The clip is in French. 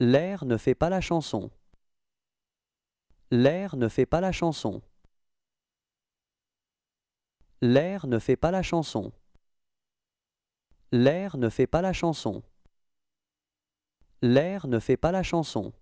L'air ne fait pas la chanson. L'air ne fait pas la chanson. L'air ne fait pas la chanson. L'air ne fait pas la chanson. L'air ne fait pas la chanson.